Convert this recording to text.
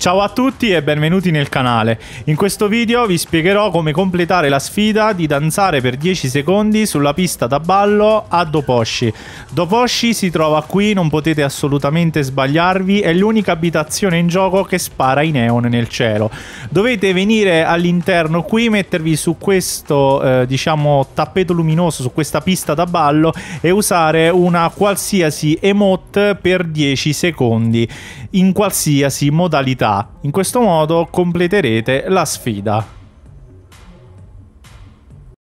Ciao a tutti e benvenuti nel canale. In questo video vi spiegherò come completare la sfida di danzare per 10 secondi sulla pista da ballo a Doposhi. Doposhi si trova qui, non potete assolutamente sbagliarvi, è l'unica abitazione in gioco che spara i neon nel cielo. Dovete venire all'interno qui, mettervi su questo eh, diciamo tappeto luminoso, su questa pista da ballo e usare una qualsiasi emote per 10 secondi in qualsiasi modalità già. In questo modo completerete la sfida.